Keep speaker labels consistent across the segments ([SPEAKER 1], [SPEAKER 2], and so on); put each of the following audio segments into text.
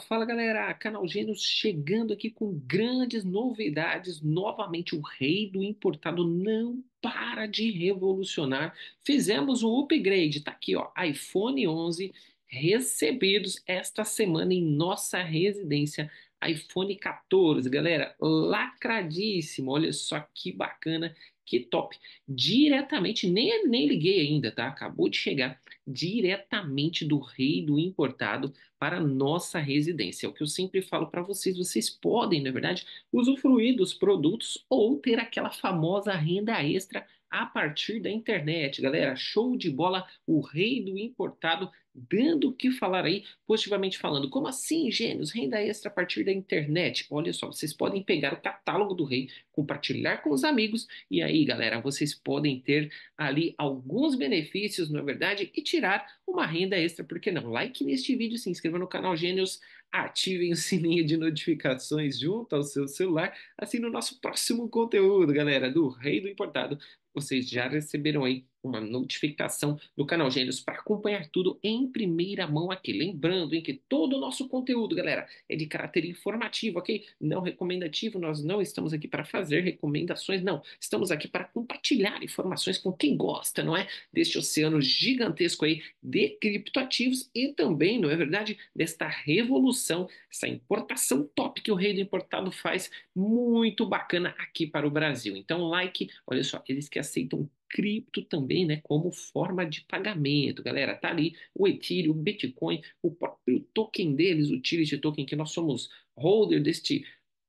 [SPEAKER 1] fala galera, canal Gênios chegando aqui com grandes novidades. Novamente, o rei do importado não para de revolucionar. Fizemos um upgrade, tá aqui ó, iPhone 11 recebidos esta semana em nossa residência. iPhone 14, galera, lacradíssimo. Olha só que bacana que top! Diretamente, nem, nem liguei ainda, tá? Acabou de chegar diretamente do rei do importado para nossa residência. É o que eu sempre falo para vocês, vocês podem, na verdade, usufruir dos produtos ou ter aquela famosa renda extra a partir da internet, galera. Show de bola, o rei do importado dando o que falar aí, positivamente falando. Como assim, gênios? Renda extra a partir da internet. Olha só, vocês podem pegar o catálogo do rei, compartilhar com os amigos e aí, galera, vocês podem ter ali alguns benefícios, na é verdade, e tirar uma renda extra, porque não? Like neste vídeo, se inscreva no canal Gênios, ativem o sininho de notificações junto ao seu celular, assim no nosso próximo conteúdo, galera, do Rei do Importado vocês já receberam aí uma notificação do canal Gênios para acompanhar tudo em primeira mão aqui. Lembrando em que todo o nosso conteúdo, galera, é de caráter informativo, ok? Não recomendativo, nós não estamos aqui para fazer recomendações, não. Estamos aqui para compartilhar informações com quem gosta, não é? Deste oceano gigantesco aí de criptoativos e também, não é verdade, desta revolução, essa importação top que o rei do importado faz, muito bacana aqui para o Brasil. Então, like, olha só, eles que aceitam cripto também, né, como forma de pagamento, galera. Tá ali o Ethereum, o Bitcoin, o próprio token deles, o utility token que nós somos holder deste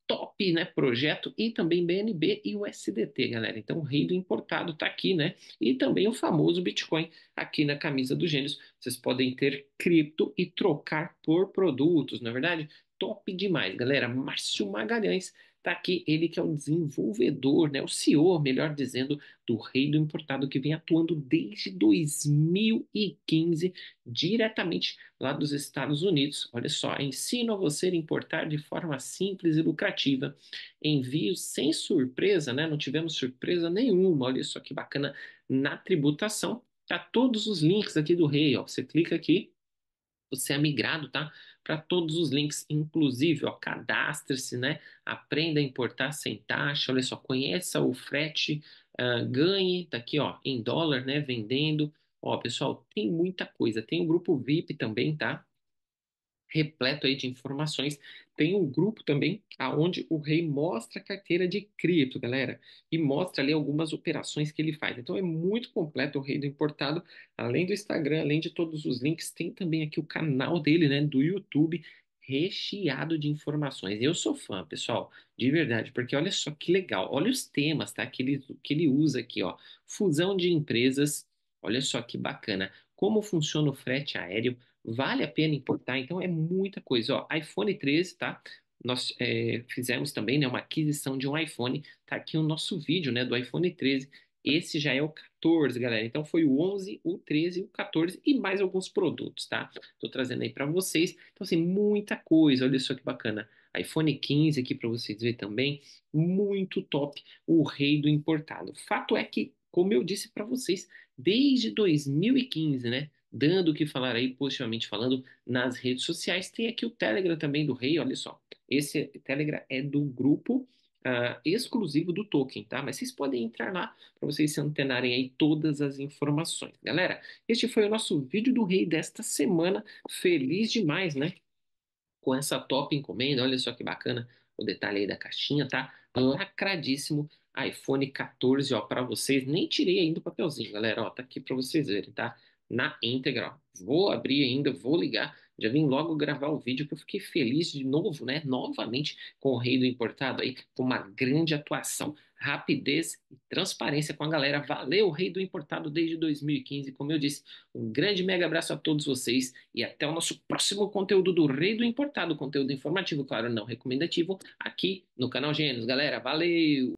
[SPEAKER 1] top, né, projeto e também BNB e o SDT, galera. Então, o rei do importado tá aqui, né? E também o famoso Bitcoin aqui na camisa do Gênios. Vocês podem ter cripto e trocar por produtos, na é verdade? top demais, galera. Márcio Magalhães está aqui, ele que é o desenvolvedor, né, o CEO, melhor dizendo, do Rei do Importado, que vem atuando desde 2015 diretamente lá dos Estados Unidos. Olha só, ensino a você a importar de forma simples e lucrativa. Envios sem surpresa, né? Não tivemos surpresa nenhuma. Olha só que bacana na tributação. Tá todos os links aqui do Rei, ó. Você clica aqui, você é migrado, tá? Para todos os links, inclusive, ó, cadastre-se, né? Aprenda a importar sem taxa, olha só, conheça o frete, uh, ganhe, tá aqui, ó, em dólar, né? Vendendo. Ó, pessoal, tem muita coisa. Tem o grupo VIP também, tá? repleto aí de informações. Tem um grupo também aonde o rei mostra a carteira de cripto, galera, e mostra ali algumas operações que ele faz. Então é muito completo o rei do importado, além do Instagram, além de todos os links, tem também aqui o canal dele, né, do YouTube, recheado de informações. Eu sou fã, pessoal, de verdade, porque olha só que legal, olha os temas, tá, que ele, que ele usa aqui, ó, fusão de empresas, olha só que bacana, como funciona o frete aéreo, Vale a pena importar, então é muita coisa. Ó, iPhone 13, tá? Nós é, fizemos também né, uma aquisição de um iPhone. Tá aqui o nosso vídeo né, do iPhone 13. Esse já é o 14, galera. Então foi o 11, o 13, o 14 e mais alguns produtos, tá? Tô trazendo aí para vocês. Então assim, muita coisa. Olha só que bacana. iPhone 15 aqui para vocês verem também. Muito top, o rei do importado. Fato é que, como eu disse para vocês, desde 2015, né? dando o que falar aí, positivamente falando, nas redes sociais. Tem aqui o Telegram também do Rei, olha só. Esse Telegram é do grupo uh, exclusivo do token, tá? Mas vocês podem entrar lá para vocês se antenarem aí todas as informações. Galera, este foi o nosso vídeo do Rei desta semana. Feliz demais, né? Com essa top encomenda, olha só que bacana o detalhe aí da caixinha, tá? Lacradíssimo iPhone 14, ó, para vocês. Nem tirei ainda o papelzinho, galera, ó, tá aqui para vocês verem, tá? na íntegra. Vou abrir ainda, vou ligar. Já vim logo gravar o vídeo que eu fiquei feliz de novo, né? Novamente com o Rei do Importado aí, com uma grande atuação, rapidez e transparência com a galera. Valeu, Rei do Importado desde 2015, como eu disse. Um grande mega abraço a todos vocês e até o nosso próximo conteúdo do Rei do Importado, conteúdo informativo, claro, não recomendativo, aqui no canal Gênesis, galera. Valeu!